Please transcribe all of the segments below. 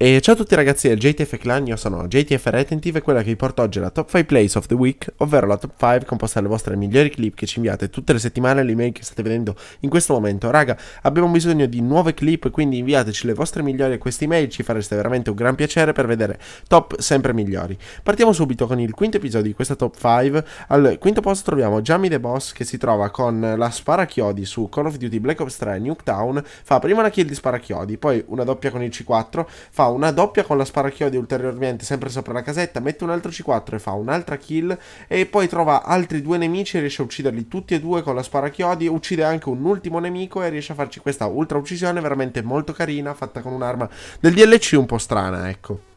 E ciao a tutti ragazzi del JTF Clan, io sono JTF Retentive e quella che vi porto oggi è la Top 5 Plays of the Week, ovvero la Top 5 composta dalle vostre migliori clip che ci inviate tutte le settimane all'email che state vedendo in questo momento. Raga, abbiamo bisogno di nuove clip, quindi inviateci le vostre migliori a queste email, ci fareste veramente un gran piacere per vedere top sempre migliori. Partiamo subito con il quinto episodio di questa Top 5. Al quinto posto troviamo Jamie the Boss che si trova con la sparachiodi su Call of Duty Black Ops 3 Nuketown, fa prima una kill di sparachiodi, poi una doppia con il C4, fa una doppia con la sparacchiodi ulteriormente sempre sopra la casetta, mette un altro C4 e fa un'altra kill e poi trova altri due nemici e riesce a ucciderli tutti e due con la sparacchiodi, uccide anche un ultimo nemico e riesce a farci questa ultra uccisione veramente molto carina fatta con un'arma del DLC un po' strana, ecco.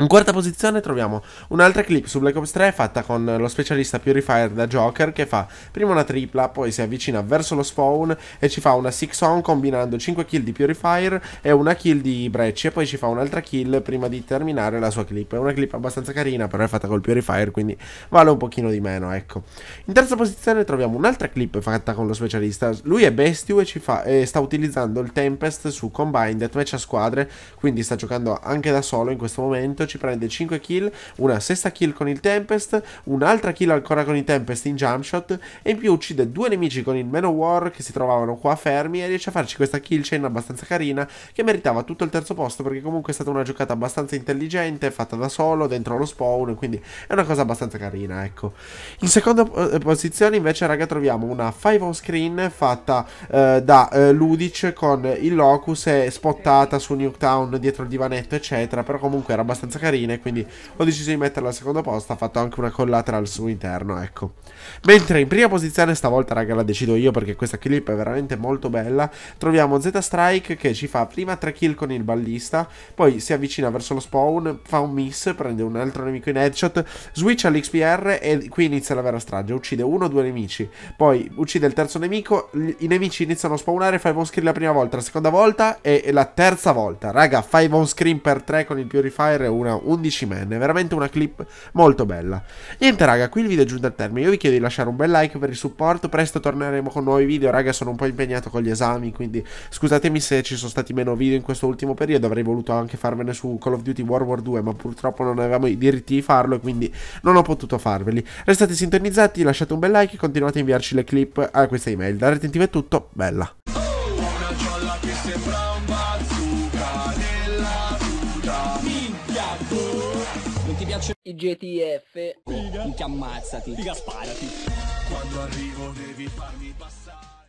In quarta posizione troviamo un'altra clip su Black Ops 3 fatta con lo specialista Purifier da Joker che fa prima una tripla, poi si avvicina verso lo spawn e ci fa una 6 on combinando 5 kill di Purifier e una kill di Brecci e poi ci fa un'altra kill prima di terminare la sua clip. È una clip abbastanza carina però è fatta col Purifier quindi vale un pochino di meno ecco. In terza posizione troviamo un'altra clip fatta con lo specialista, lui è Bestiu e, fa, e sta utilizzando il Tempest su Combined Deathmatch a squadre quindi sta giocando anche da solo in questo momento ci prende 5 kill, una sesta kill con il Tempest, un'altra kill ancora con il Tempest in jump shot e in più uccide due nemici con il Manowar che si trovavano qua fermi e riesce a farci questa kill chain abbastanza carina che meritava tutto il terzo posto perché comunque è stata una giocata abbastanza intelligente, fatta da solo, dentro lo spawn, quindi è una cosa abbastanza carina, ecco. In seconda eh, posizione invece raga troviamo una 5 on screen fatta eh, da eh, Ludic con il Locus e spottata su Newtown dietro il divanetto eccetera, però comunque era abbastanza carine, quindi ho deciso di metterla al secondo posto, ha fatto anche una al suo interno, ecco. Mentre in prima posizione, stavolta raga la decido io perché questa clip è veramente molto bella, troviamo Z Strike che ci fa prima 3 kill con il ballista, poi si avvicina verso lo spawn, fa un miss, prende un altro nemico in headshot, switch all'XPR e qui inizia la vera strage, uccide uno o due nemici, poi uccide il terzo nemico, i nemici iniziano a spawnare, fai one screen la prima volta, la seconda volta e, la terza volta, raga, fai one screen per 3 con il purifier e 1 una 11 man, è veramente una clip molto bella. Niente raga, qui il video è giunto al termine, io vi chiedo di lasciare un bel like per il supporto, presto torneremo con nuovi video, raga sono un po' impegnato con gli esami, quindi scusatemi se ci sono stati meno video in questo ultimo periodo, avrei voluto anche farvene su Call of Duty World War 2, ma purtroppo non avevamo i diritti di farlo e quindi non ho potuto farveli. Restate sintonizzati, lasciate un bel like e continuate a inviarci le clip a questa email. Da Retentive è tutto, bella! Oh, piace I GTF Figa Ti ammazzati Figa sparati Quando arrivo devi farmi passare